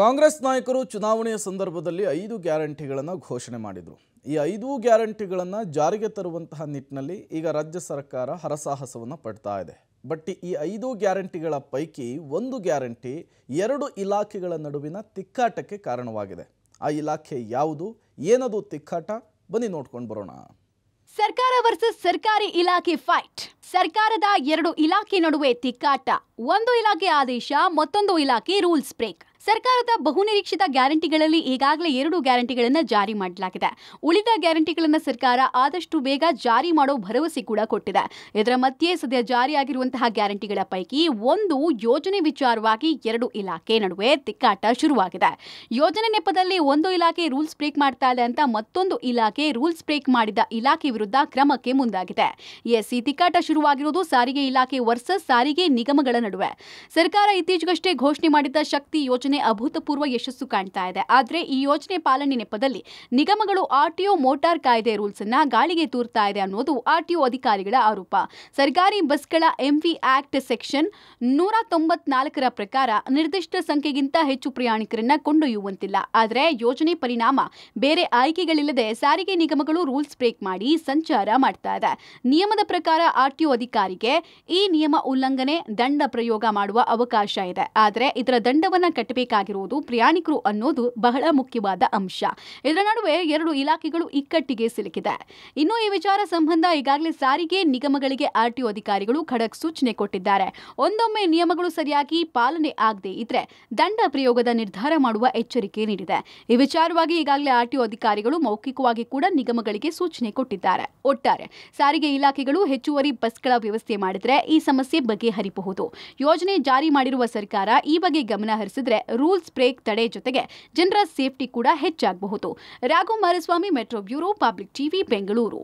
ಕಾಂಗ್ರೆಸ್ ನಾಯಕರು ಚುನಾವಣೆಯ ಸಂದರ್ಭದಲ್ಲಿ ಐದು ಗ್ಯಾರಂಟಿಗಳನ್ನು ಘೋಷಣೆ ಮಾಡಿದರು ಈ ಐದು ಗ್ಯಾರಂಟಿಗಳನ್ನು ಜಾರಿಗೆ ತರುವಂತಹ ನಿಟ್ಟಿನಲ್ಲಿ ಈಗ ರಾಜ್ಯ ಸರ್ಕಾರ ಹರಸಾಹಸವನ್ನು ಪಡ್ತಾ ಇದೆ ಬಟ್ ಈ ಐದು ಗ್ಯಾರಂಟಿಗಳ ಪೈಕಿ ಒಂದು ಗ್ಯಾರಂಟಿ ಎರಡು ಇಲಾಖೆಗಳ ನಡುವಿನ ತಿಕ್ಕಾಟಕ್ಕೆ ಕಾರಣವಾಗಿದೆ ಆ ಇಲಾಖೆ ಯಾವುದು ಏನದು ತಿಕ್ಕಾಟ ಬನ್ನಿ ನೋಡ್ಕೊಂಡು ಬರೋಣ ಸರ್ಕಾರ ವರ್ಸಸ್ ಸರ್ಕಾರಿ ಇಲಾಖೆ ಫೈಟ್ ಸರ್ಕಾರದ ಎರಡು ಇಲಾಖೆ ನಡುವೆ ತಿಕ್ಕಾಟ ಒಂದು ಇಲಾಖೆ ಆದೇಶ ಮತ್ತೊಂದು ಇಲಾಖೆ ರೂಲ್ಸ್ ಬ್ರೇಕ್ ಸರ್ಕಾರದ ಬಹುನಿರೀಕ್ಷಿತ ಗ್ಯಾರಂಟಿಗಳಲ್ಲಿ ಈಗಾಗಲೇ ಎರಡು ಗ್ಯಾರಂಟಿಗಳನ್ನು ಜಾರಿ ಮಾಡಲಾಗಿದೆ ಉಳಿದ ಗ್ಯಾರಂಟಿಗಳನ್ನು ಸರ್ಕಾರ ಆದಷ್ಟು ಬೇಗ ಜಾರಿ ಮಾಡೋ ಭರವಸೆ ಕೂಡ ಕೊಟ್ಟಿದೆ ಇದರ ಮಧ್ಯೆ ಸದ್ಯ ಜಾರಿಯಾಗಿರುವಂತಹ ಗ್ಯಾರಂಟಿಗಳ ಪೈಕಿ ಒಂದು ಯೋಜನೆ ವಿಚಾರವಾಗಿ ಎರಡು ಇಲಾಖೆ ನಡುವೆ ತಿಕ್ಕಾಟ ಶುರುವಾಗಿದೆ ಯೋಜನೆ ನೆಪದಲ್ಲಿ ಒಂದು ಇಲಾಖೆ ರೂಲ್ಸ್ ಬ್ರೇಕ್ ಮಾಡ್ತಾ ಇದೆ ಅಂತ ಮತ್ತೊಂದು ಇಲಾಖೆ ರೂಲ್ಸ್ ಬ್ರೇಕ್ ಮಾಡಿದ ಇಲಾಖೆ ವಿರುದ್ಧ ಕ್ರಮಕ್ಕೆ ಮುಂದಾಗಿದೆ ಎಸ್ಸಿ ತಿಕ್ಕಾಟ ಶುರುವಾಗಿರುವುದು ಸಾರಿಗೆ ಇಲಾಖೆ ವರ್ಸಸ್ ಸಾರಿಗೆ ನಿಗಮಗಳ ನಡುವೆ ಸರ್ಕಾರ ಇತ್ತೀಚೆಗಷ್ಟೇ ಘೋಷಣೆ ಮಾಡಿದ್ದ ಶಕ್ತಿ ಯೋಜನೆ ಯೋಜನೆ ಅಭೂತಪೂರ್ವ ಯಶಸ್ಸು ಕಾಣ್ತಾ ಇದೆ ಆದರೆ ಈ ಯೋಜನೆ ಪಾಲನೆ ನೆಪದಲ್ಲಿ ನಿಗಮಗಳು ಆರ್ಟಿಒ ಮೋಟಾರ್ ಕಾಯ್ದೆ ರೂಲ್ಸ್ ಅನ್ನ ಗಾಳಿಗೆ ತೂರ್ತಾ ಇದೆ ಅನ್ನೋದು ಆರ್ಟಿಒ ಅಧಿಕಾರಿಗಳ ಆರೋಪ ಸರ್ಕಾರಿ ಬಸ್ಗಳ ಎಂವಿ ಆಕ್ಟ್ ಸೆಕ್ಷನ್ ನೂರ ತೊಂಬತ್ನಾಲ್ಕರ ಪ್ರಕಾರ ನಿರ್ದಿಷ್ಟ ಸಂಖ್ಯೆಗಿಂತ ಹೆಚ್ಚು ಪ್ರಯಾಣಿಕರನ್ನ ಕೊಂಡೊಯ್ಯುವಂತಿಲ್ಲ ಆದರೆ ಯೋಜನೆ ಪರಿಣಾಮ ಬೇರೆ ಆಯ್ಕೆಗಳಿಲ್ಲದೆ ಸಾರಿಗೆ ನಿಗಮಗಳು ರೂಲ್ಸ್ ಬ್ರೇಕ್ ಮಾಡಿ ಸಂಚಾರ ಮಾಡ್ತಾ ಇದೆ ನಿಯಮದ ಪ್ರಕಾರ ಆರ್ಟಿಒ ಅಧಿಕಾರಿಗೆ ಈ ನಿಯಮ ಉಲ್ಲಂಘನೆ ದಂಡ ಪ್ರಯೋಗ ಮಾಡುವ ಅವಕಾಶ ಇದೆ ಆದರೆ ಇದರ ದಂಡವನ್ನು ಕಟ್ಟಬೇಕು ಮಾಡಬೇಕಾಗಿರುವುದು ಪ್ರಯಾಣಿಕರು ಅನ್ನೋದು ಬಹಳ ಮುಖ್ಯವಾದ ಅಂಶ ಇದರ ನಡುವೆ ಎರಡು ಇಲಾಖೆಗಳು ಇಕ್ಕಟ್ಟಿಗೆ ಸಿಲುಕಿದೆ ಇನ್ನು ಈ ವಿಚಾರ ಸಂಬಂಧ ಈಗಾಗಲೇ ಸಾರಿಗೆ ನಿಗಮಗಳಿಗೆ ಆರ್ಟಿಒ ಅಧಿಕಾರಿಗಳು ಖಡಕ್ ಸೂಚನೆ ಕೊಟ್ಟಿದ್ದಾರೆ ಒಂದೊಮ್ಮೆ ನಿಯಮಗಳು ಸರಿಯಾಗಿ ಪಾಲನೆ ಆಗದೇ ಇದ್ರೆ ದಂಡ ಪ್ರಯೋಗದ ನಿರ್ಧಾರ ಮಾಡುವ ಎಚ್ಚರಿಕೆ ನೀಡಿದೆ ಈ ವಿಚಾರವಾಗಿ ಈಗಾಗಲೇ ಆರ್ಟಿಒ ಅಧಿಕಾರಿಗಳು ಮೌಖಿಕವಾಗಿ ಕೂಡ ನಿಗಮಗಳಿಗೆ ಸೂಚನೆ ಕೊಟ್ಟಿದ್ದಾರೆ ಒಟ್ಟಾರೆ ಸಾರಿಗೆ ಇಲಾಖೆಗಳು ಹೆಚ್ಚುವರಿ ಬಸ್ಗಳ ವ್ಯವಸ್ಥೆ ಮಾಡಿದ್ರೆ ಈ ಸಮಸ್ಯೆ ಬಗೆಹರಿಬಹುದು ಯೋಜನೆ ಜಾರಿ ಮಾಡಿರುವ ಸರ್ಕಾರ ಈ ಬಗ್ಗೆ ಗಮನ ಹರಿಸಿದ್ರೆ ರೂಲ್ಸ್ ಬ್ರೇಕ್ ತಡೆ ಜೊತೆಗೆ ಜನರ ಸೇಫ್ಟಿ ಕೂಡ ಹೆಚ್ಚಾಗಬಹುದು Raghu Maraswamy metro bureau public TV Bengaluru